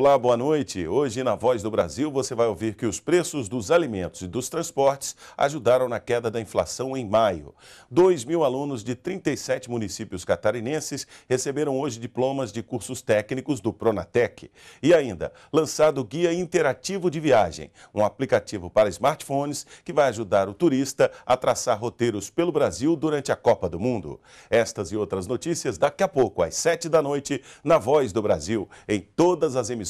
Olá, boa noite. Hoje, na Voz do Brasil, você vai ouvir que os preços dos alimentos e dos transportes ajudaram na queda da inflação em maio. 2 mil alunos de 37 municípios catarinenses receberam hoje diplomas de cursos técnicos do Pronatec. E ainda, lançado o Guia Interativo de Viagem, um aplicativo para smartphones que vai ajudar o turista a traçar roteiros pelo Brasil durante a Copa do Mundo. Estas e outras notícias daqui a pouco, às 7 da noite, na Voz do Brasil, em todas as emissões